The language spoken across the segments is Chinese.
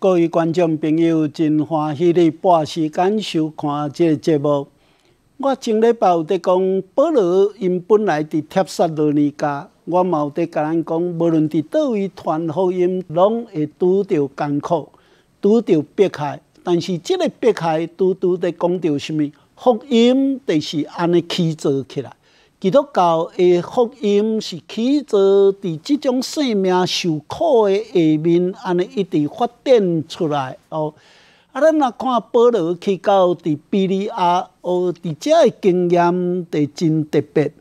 各位观众朋友，真欢喜你半时间收看即个节目。我今日有得讲保罗因本来伫帖撒罗尼加，我嘛有得甲人讲，无论伫倒位传福音，拢会拄着艰苦，拄着迫害。但是即个迫害拄拄在讲着什物？福音就是安尼起造起来。基督教的福音是起作伫即种生命受苦的下面，安尼一直发展出来哦。啊，咱若看保罗去到伫比利亚，哦，伫遮的经验就真特别。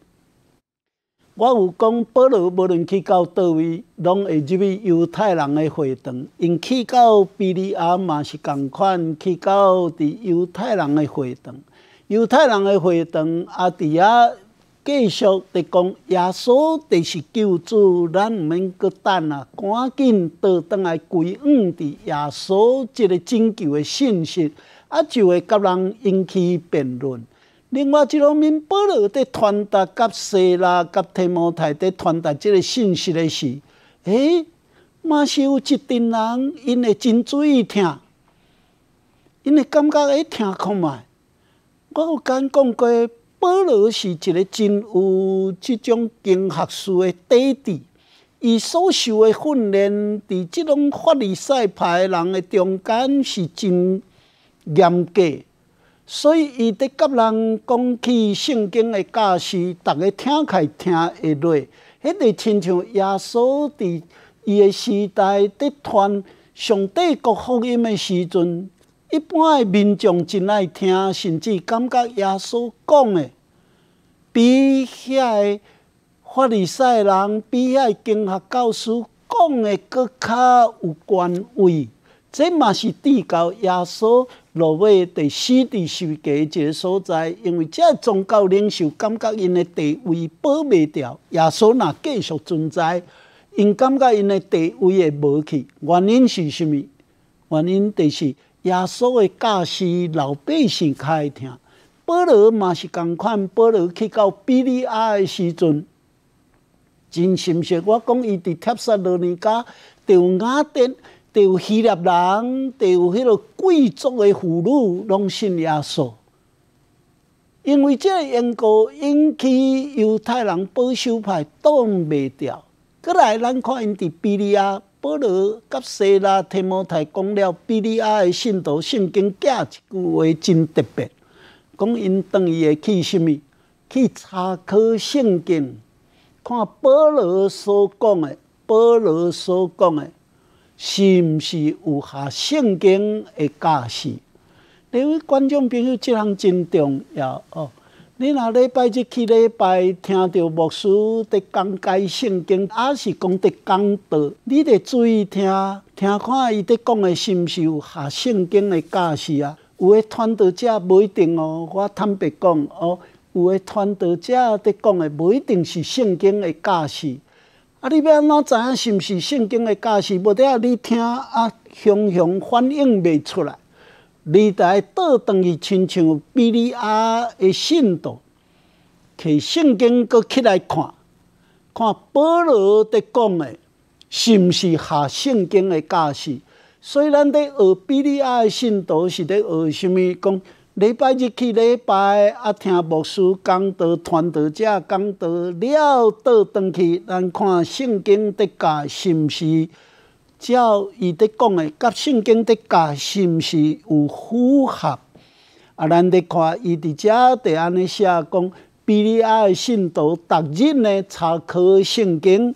我有讲保罗无论去到叨位，拢会入去犹太人的会堂。因去到比利亚嘛是共款，去到伫犹太人的会堂，犹太人的会堂啊伫遐。继续在讲，耶稣就是救助咱毋免搁等啊！赶紧倒转来归下伫耶稣即个拯救的信息啊，就会甲人引起辩论。另外一种，民保罗伫传达甲西拉甲提摩太伫传达即个信息的是，诶嘛是有一阵人，因会真注意听，因会感觉诶，听看觅。我有敢讲过？保罗是一个真有即种经学书的底子，伊所受的训练，伫即种法利赛派人的中间是真严格，所以伊伫甲人讲起圣经的教示，逐个听开听会落，迄个亲像耶稣伫伊的时代伫传上帝国福音的时阵。一般诶民众真爱听，甚至感觉耶稣讲诶，比遐法利赛人、比遐经学教师讲诶，搁较有权威。这嘛是地教耶稣落尾第四地受教一个所在，因为这宗教领袖感觉因诶地位保未掉，耶稣若继续存在，因感觉因诶地位会无去。原因是虾物？原因第是。耶稣的教是老百姓开听，保罗嘛是共款，保罗去到比利亚的时阵，真心实，我讲伊伫帖撒罗尼加，就有雅典，就有希腊人，就有迄个贵族的妇女拢信耶稣，因为即个因故引起犹太人保守派挡袂牢。个来咱看伊伫比利亚。保罗甲西拉提摩太讲了比利亚的信徒圣经加一句话真特别，讲因当伊去啥物，去查考圣经，看保罗所讲的，保罗所讲的是毋是有合圣经的架势？两位观众朋友，即项真重要哦。你若礼拜一去礼拜，听到牧师在讲解圣经，还是讲在讲道？你得注意听，听看伊在讲的，是毋是有合圣经的教义啊？有诶，传道者无一定哦，我坦白讲哦，有诶，传道者在讲的，无一定是圣经的教义。啊，你要安怎知影是毋是圣经的教义？无得啊，你听啊，熊熊反应未出来。你台倒转去，亲像比利亚的信徒，去圣经阁起来看，看保罗的讲的，是毋是合圣经的教所虽然在学比利亚的信徒是在学什物？讲礼拜日去礼拜，啊，听牧师讲道、传道者讲道了，倒转去咱看圣经的教，是毋是？要伊在讲诶，甲圣经在教是毋是有符合？啊，咱在看伊伫遮在安尼写讲，比亚阿信徒逐日呢查考圣经，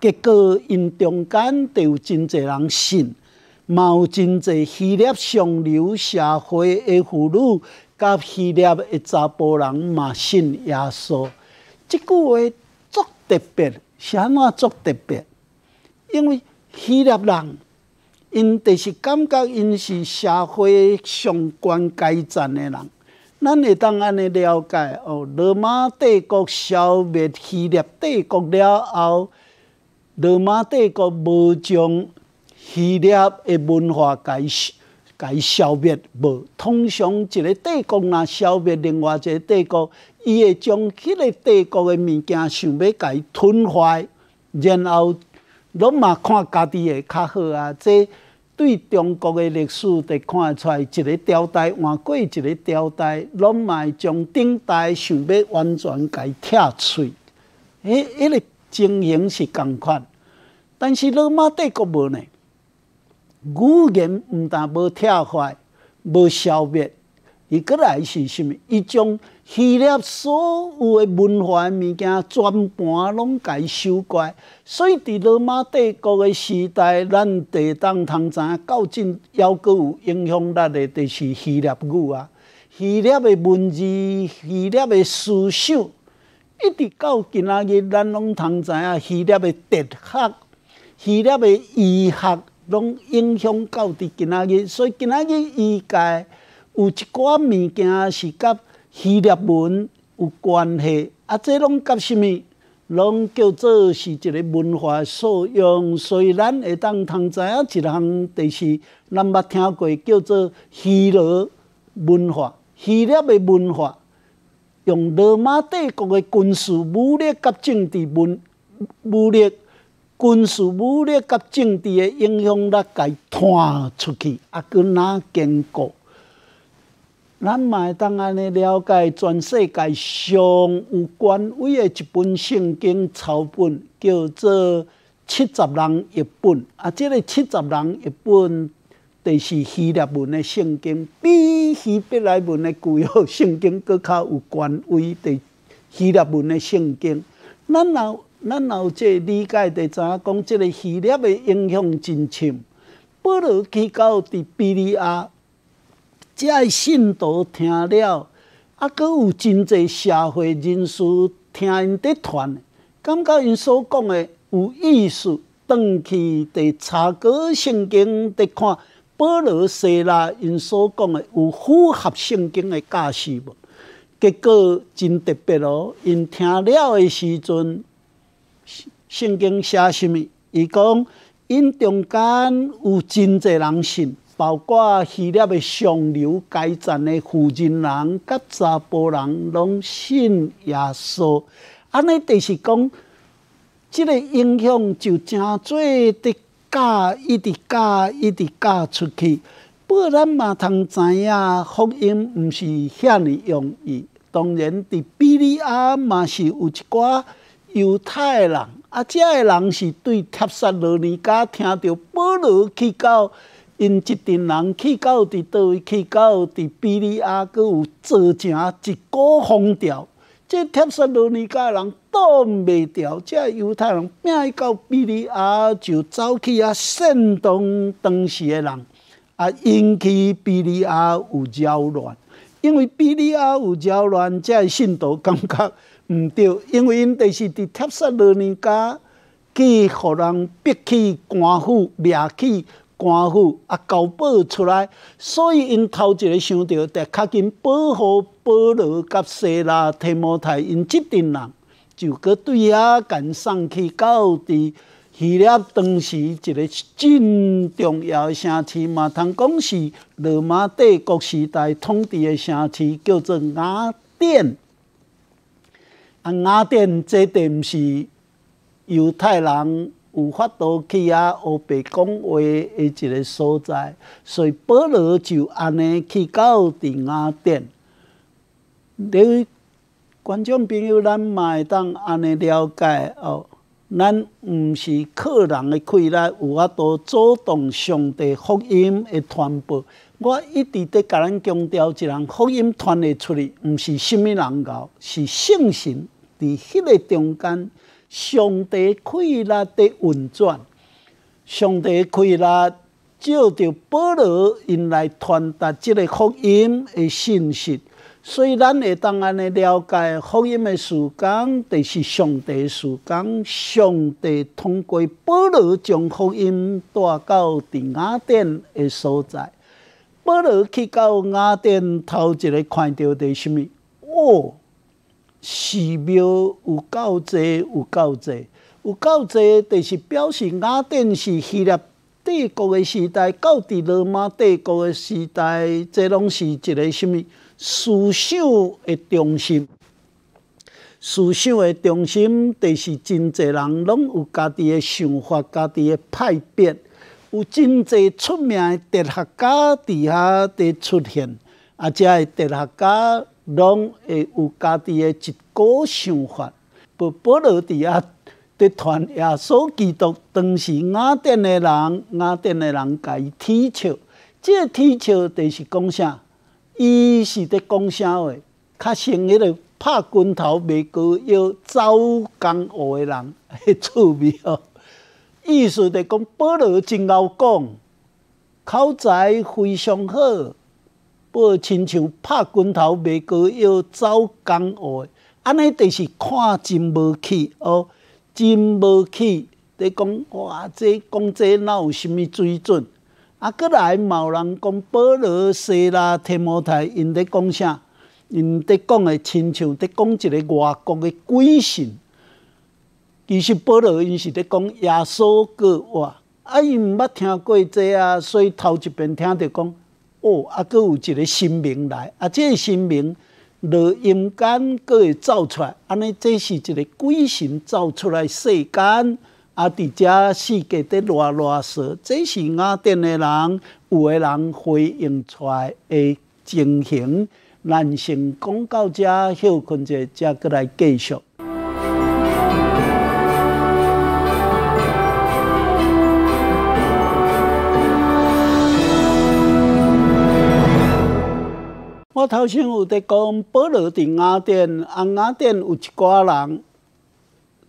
结果因中间就有真济人信，嘛有真济希腊上流社会诶妇女，甲希腊诶查甫人嘛信耶稣，即句话足特别，是安怎足特别？因为。希腊人，因就是感觉因是社会上关阶层的人。咱会当安尼了解哦。罗马帝国消灭希腊帝国了后，罗马帝国无将希腊的文化改改消灭，无。通常一个帝国若消灭另外一个帝国，伊会将迄个帝国的物件想要改吞坏，然后。拢嘛看家己会较好啊！即对中国的历史，得看出一个朝代换过一个朝代，拢嘛从顶代想要完全家拆碎，迄迄个情形是共款。但是罗马帝国无呢，语然毋但无拆坏，无消灭，伊过来是甚物？伊种。希腊所有的文化物件，全盘拢改修改。所以伫罗马帝国的时代，咱地当通知到今，抑阁有影响力个就是希腊语啊。希腊的文字、希腊的思想，一直到今仔日，咱拢通知影希腊的哲学、希腊的医学，拢影响到伫今仔日。所以今仔日医界有一寡物件是甲。希腊文有关系，啊，这拢甲什物拢叫做是一个文化素养。所以咱会当通知影一项，就是咱捌听过叫做希腊文化、希腊的文化，用罗马帝国的军事武力、甲政治文武力、军事武力、甲政治的影响力，甲传出去，啊，佮哪坚固？咱嘛会当安尼了解全世界上有权威诶一本圣经草本，叫做《七十人一本》。啊，这个《七十人一本》就是希腊文诶圣经，比希伯来文诶古奥圣经搁较有权威伫希腊文诶圣经。咱有，咱若有即个理解，就知影讲即个希腊诶影响真深。不如去到伫比利亚。即个信徒听了，啊，阁有真侪社会人士听因的传，感觉因所讲的有意思，转去伫查过圣经伫看保罗西拉因所讲的有符合圣经的教示无？结果真特别哦，因听了的时阵，圣经写甚物？伊讲因中间有真侪人信。包括希腊的上流阶层的富人、人、甲、查甫人，拢信耶稣。安尼，著是讲，这个影响就真侪的嫁，一直嫁，一直嫁出去。不咱嘛，通知影福音毋是遐尼容易。当然，伫比利亚嘛是有一寡犹太人。啊，遮个人是对帖撒罗尼加听到保罗去到。因一阵人去到伫倒位，去到伫比利亚，佮有造成一股风潮。即铁十罗尼家人挡袂牢，即犹太人拼去到比利亚就走去啊，煽动当时的人啊，引起比利亚有扰乱。因为比利亚有扰乱，即信徒感觉毋对，因为因都是伫铁十罗尼家，去互人逼去官府掠去。官府啊，交保出来，所以因头一个想到，得赶紧保护保罗、甲西拉、提摩太，因即阵人就搁对啊，共送去，到伫希腊当时一个真重要的城市嘛，通讲是罗马帝国时代统治诶城市，叫做雅典。啊，雅典这毋是犹太人。有法度去啊，乌白讲话的一个所在，所以保罗就安尼去到伫啊，甸。你观众朋友，咱嘛会当安尼了解哦。咱毋是靠人的气力，有法度主动，上帝福音的传播。我一直咧，甲咱强调，一人福音传会出去，毋是甚物人搞，是信神伫迄个中间。上帝开了的运转，上帝开了，照着保罗，用来传达即个福音的信息。所以，咱会当安尼了解福音的时间，就是上帝时间。上帝通过保罗将福音带到第雅典的所在。保罗去到雅典，头一个看到的是物哦。寺庙有够多，有够多，有够多，就是表示雅典是希腊帝国的时代，到伫罗马帝国的时代，这拢是一个什物思想的中心？思想的中心，就是真侪人拢有家己的想法，家己的派别，有真侪出名的哲学家伫遐得出现，啊，这的哲学家。拢会有家己的一个想法。伯保罗伫遐伫传耶稣基督当时雅典的人，雅典的人伊体笑，即个体笑就是讲啥？伊是伫讲啥话？较迄个拍拳头袂过，要走江湖的人，迄趣味哦。意思就讲，保罗真好讲，口才非常好。不亲像拍拳头卖膏药走江湖，安尼著是看真无气哦，真无气在讲哇，这讲这哪有虾物水准？啊，过来某人讲保罗、西拉、提摩太，因在讲啥？因在讲的亲像在讲一个外国的鬼神。其实保罗因是在讲耶稣个话，啊，因毋捌听过这啊，所以头一遍听着讲。哦，啊，佫有一个新命来，啊，这个新命，落阴间佫会走出来，安尼，这是一个鬼神走出来世间，啊，伫遮世界的乱乱说，这是雅典的人，有个人会用出来诶，情形，咱性讲到遮，休困者，再佫来继续。我头先有在讲，保罗伫雅典，啊，雅典有一寡人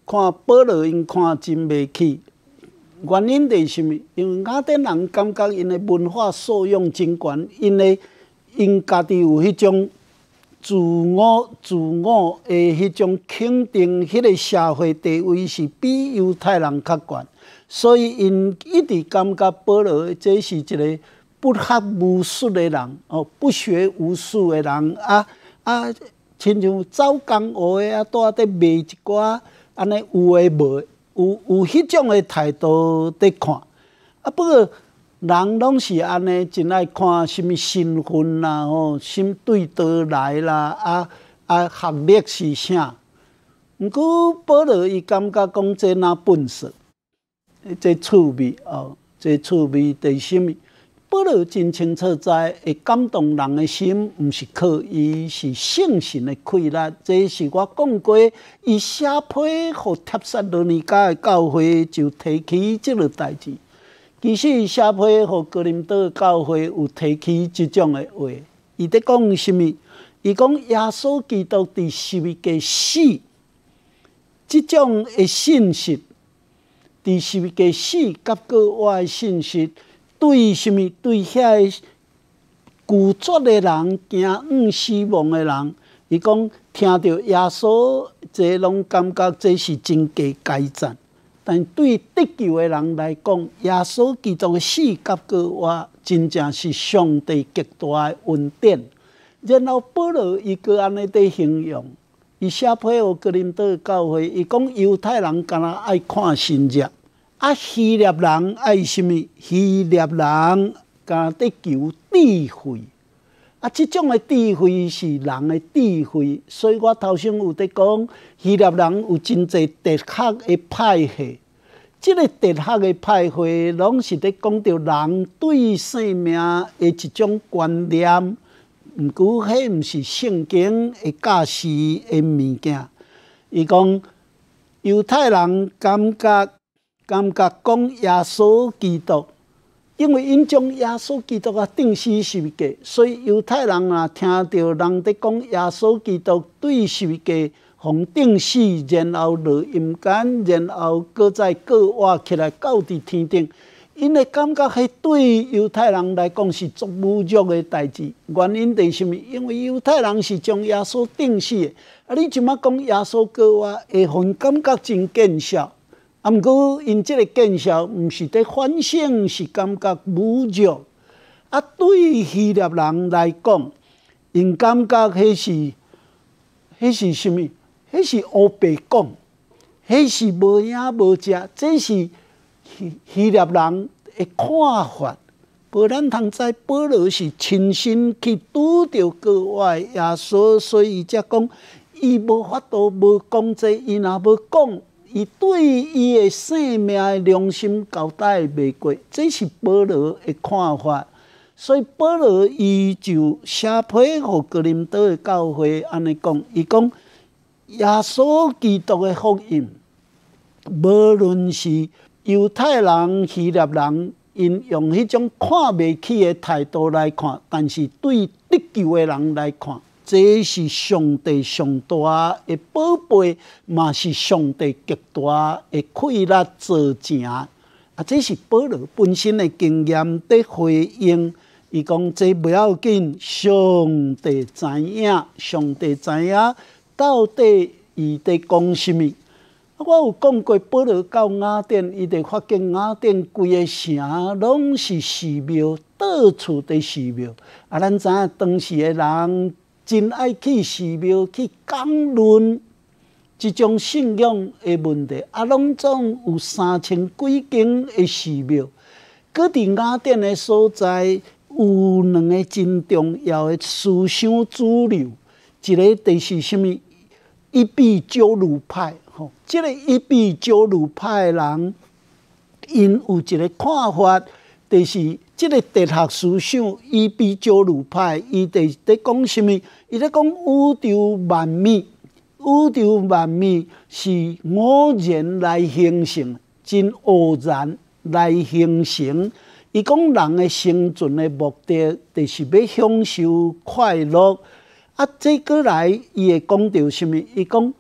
看保罗因看真袂起，原因伫啥物？因为雅典人感觉因诶文化素养真悬，因诶因家己有迄种自我、自我诶迄种肯定，迄个社会地位是比犹太人较悬，所以因一直感觉保罗这是一个。不学无术的人，哦，不学无术的人啊啊，亲像走江湖的啊，带在卖一寡，安尼有诶无，有有迄种诶态度伫看。啊，不过人拢是安尼，真爱看什物身份啦，哦，心对倒来啦，啊啊，学历是啥？毋过保罗，伊感觉讲这若本事？这趣味哦，这趣味伫什么？不如真清楚知，会感动人的心，毋是靠伊，是圣神的馈赠。这是我讲过，伊写批互贴撒罗尼加的教会就提起这个代志。其实伊写批互哥林的教会有提起这种的话，伊在讲什物？伊讲耶稣基督伫十一个死，这种的信息，伫十一个死，甲国的信息。对，什物对遐个固执的人、惊恐、失望的人，伊讲听到耶稣，即拢感觉这是真个改善。但对得救的人来讲，耶稣基督诶死甲格话，真正是上帝极大诶恩典。然后保罗伊过安尼在形容，伊写批合格林德教会，伊讲犹太人敢若爱看性质。啊！希腊人爱什物？希腊人敢得求智慧。啊，即种个智慧是人的智慧，所以我头先有在讲希腊人有真侪哲学的派系。即个哲学的派系，拢是在讲着人对生命的一种观念。毋过，迄毋是圣经的教示的物件。伊讲犹太人感觉。感觉讲耶稣基督，因为因将耶稣基督啊定死是不个，所以犹太人啊听到人伫讲耶稣基督对是不个，从定死然后落阴间，然后搁再搁活起来，到伫天顶，因的感觉迄对犹太人来讲是足侮辱的代志。原因第什么？因为犹太人是将耶稣定死，啊，你即马讲耶稣高活会很感觉真见笑。毋过因即个见晓毋是伫反省，是感觉侮辱。啊，对希腊人来讲，因感觉迄是，迄是啥物？迄是乌白讲，迄是无影无食。这是希腊人的看法。不然，通知保罗是亲身去拄到国外耶稣，所以才讲，伊无法度无讲这，伊若要讲。伊对伊的性命良心交代袂过，这是保罗的看法。所以保罗伊就写批互哥林多的教会安尼讲，伊讲耶稣基督的福音，无论是犹太人希腊人，因用迄种看袂起的态度来看，但是对得救的人来看。这是上帝上大的宝贝，嘛是上帝极大的快乐做成。啊，这是保罗本身的经验的回应。伊讲这不要紧，上帝知影，上帝知影到底伊在讲什么。我有讲过，保罗到雅典，伊在发现雅典规个城拢是寺庙，到处都寺庙。啊，咱知影当时的人。真爱去寺庙去讲论一种信仰的问题，啊，拢总有三千几经的寺庙，各伫雅典的所在有两个真重要的思想主流，一个第是啥物，一比教鲁派吼，这个一比教鲁派的人，因有一个看法，就是。即个哲学思想，伊比较鲁派，伊伫伫讲啥物？伊咧讲宇宙万密，宇宙万密是偶然来形成，真偶然来形成。伊讲人诶生存诶目的，著是要享受快乐。啊，这过来伊会讲到啥物？伊讲，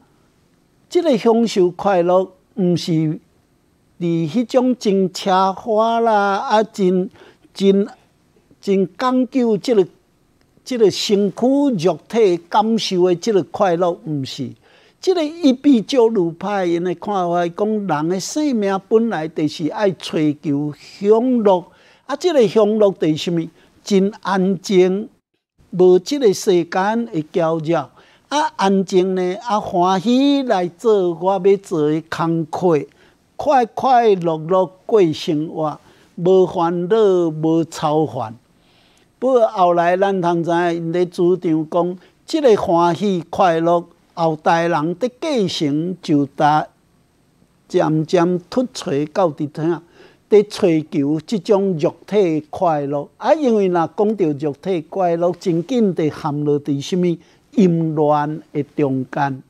即个享受快乐，毋是伫迄种真奢华啦，啊，真。真真讲究即个这个身躯肉体感受的即个快乐，毋是即个一比照如派，因咧看法讲，人诶生命本来就是爱追求享乐，啊，即个享乐是啥物？真安静，无即个世间会搅扰，啊，安静呢，啊，欢喜来做我要做诶工课，快快乐乐过生活。无烦恼，无操烦。不过后来咱通知，因咧主张讲，即个欢喜快乐，后代人的继承，就达渐渐脱出到底听咧追求即种肉体快乐。啊，因为若讲到肉体快乐，真紧就陷落伫啥物淫乱的中间。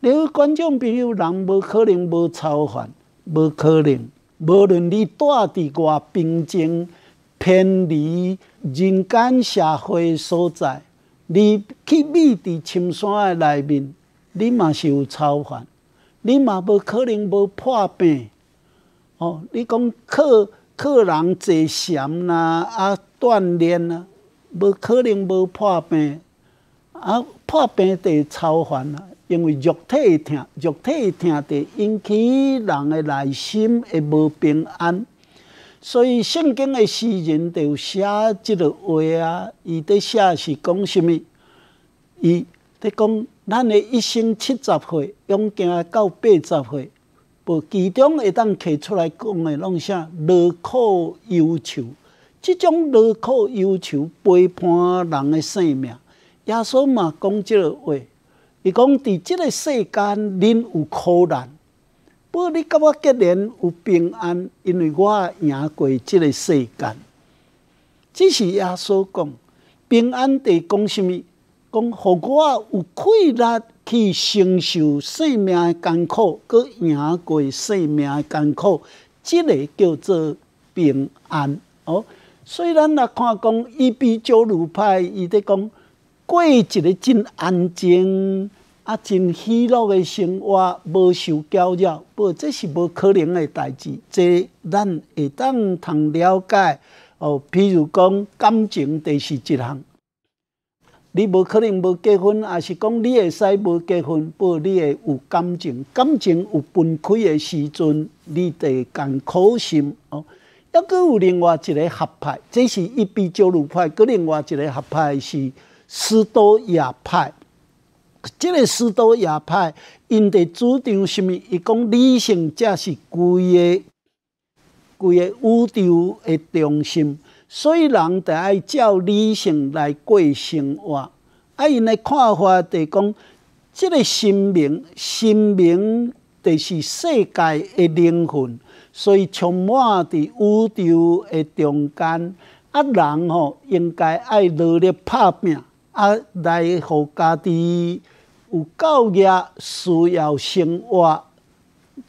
你观众朋友，人无可能无操烦，无可能。无论你待伫外边静、偏离人间社会所在，你去秘伫深山的内面，你嘛是有超凡，你嘛无可能无破病。哦，你讲客客人坐禅啦，啊锻炼啦，无可能无破病，啊破病得超凡啦。因为肉体疼，肉体疼就引起人的内心会无平安，所以圣经的诗人就写即个话啊。伊在写是讲什物？伊在讲咱的一生七十岁，从今啊到八十岁，无其中会当提出来讲拢是啥？牢靠忧愁，即种牢靠忧愁背叛人的性命。耶稣嘛讲即个话。伊讲，伫这个世间，恁有苦难；不过，你跟我结连有平安，因为我赢过这个世间。即是耶稣讲平安，得讲什么？讲，让我有气力去承受生命诶艰苦，搁赢过生命诶艰苦，这个叫做平安。哦，虽然若看讲伊比九如派，伊在讲。过一个真安静、啊真喜乐的生活，无受干扰，不这是无可能的代志。即咱会当通了解哦。譬如讲感情，第是一项，你无可能无结婚，也是讲你会使无结婚，不你会有感情。感情有分开的时阵，你得艰苦心哦。抑阁有另外一个合派，即是一比九六派，阁另外一个合派是。斯多亚派，即个斯多亚派，因伫主张啥物？伊讲理性才是规个规个宇宙的中心。所以人着爱照理性来过生活。啊，因的看法就讲，即个心明，心明就是世界的灵魂，所以充满伫宇宙的中间。啊，人吼应该爱努力拍拼。啊，来，互家己有教育，需要生活，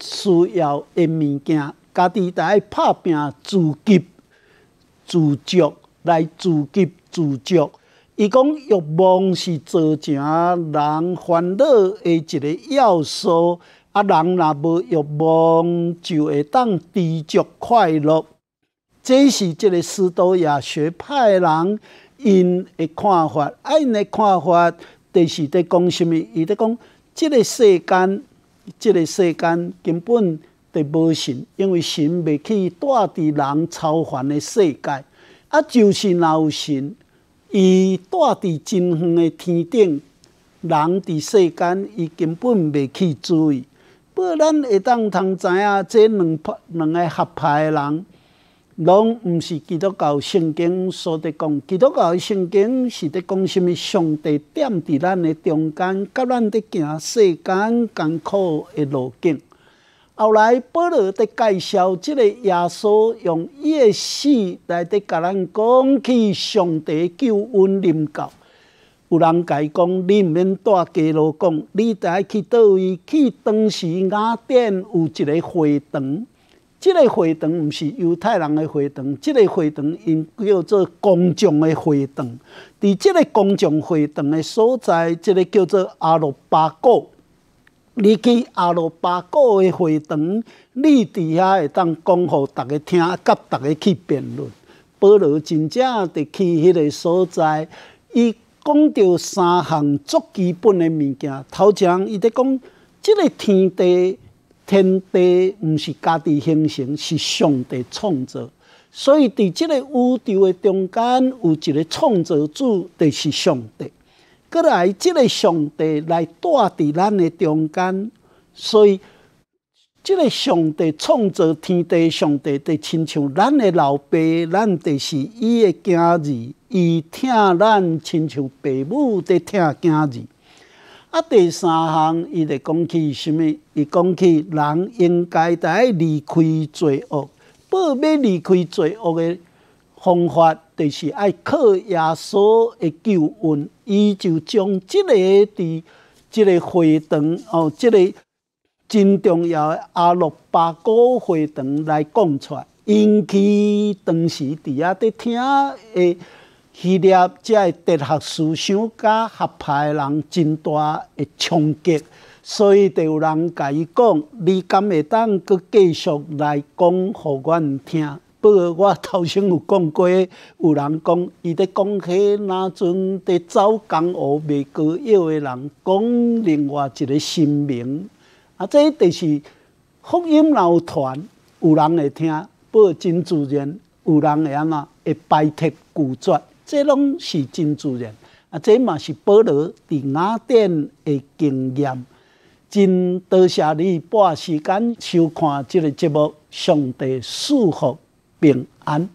需要的物件，家己在拍拼，自给自足，来自给自足。伊讲欲望是造成人烦恼的一个要素，啊，人若无欲望，就会当知足快乐。这是即个斯多亚学派人。因的看法，啊，因的看法，著是在讲什物？伊在讲，这个世间，这个世间根本在无神，因为神袂去带伫人超凡的世界，啊，就是若有神，伊带伫真远的天顶，人伫世间，伊根本袂去注意。不过，咱会当通知影，即两派，两个合派的人。拢毋是基督教圣经所伫讲，基督教的圣经是伫讲什物？上帝点伫咱的中间，甲咱伫行世间艰苦的路径。后来保罗伫介绍即个耶稣，用耶稣来伫甲咱讲起上帝救恩，临到有人甲伊讲，你毋免带家路讲，你得去倒位去，当时雅典有一个会堂。即个会堂毋是犹太人诶会堂，即个会堂因叫做公众诶会堂。伫即个公众会堂诶所在，即个叫做阿罗巴古。你去阿罗巴古诶会堂，你伫遐会当讲互逐个听，甲逐个去辩论。保罗真正伫去迄个所在，伊讲到三项最基本诶物件。头前伊伫讲，即个天地。天地毋是家己形成，是上帝创造。所以伫即个宇宙的中间有一个创造主，就是上帝。佢来，即个上帝来带伫咱的中间，所以即个上帝创造天地，上帝就亲像咱的老爸，咱就是伊的囝儿，伊疼咱，亲像父母伫疼囝儿。啊，第三项，伊就讲起什物？伊讲起人应该在离开罪恶。要要离开罪恶的方法，就是爱靠耶稣的救恩。伊就将即个伫即个会堂哦，即个真重要的阿六巴古会堂来讲出，来，引起当时伫啊伫听嘅。希腊即个哲学思想甲学派的人真大的冲击，所以就有人甲伊讲：“你敢会当阁继续来讲，互阮听？”不过我头先有讲过，有人讲伊在讲许那阵在走江湖卖膏药的人讲另外一个姓名，啊，即个就是福音老传，有人会听，不过真自然有人会安怎会排斥拒绝。这拢是真自然，啊，这嘛是保罗伫雅典的经验。真多谢你半时间收看这个节目，上帝祝福平安。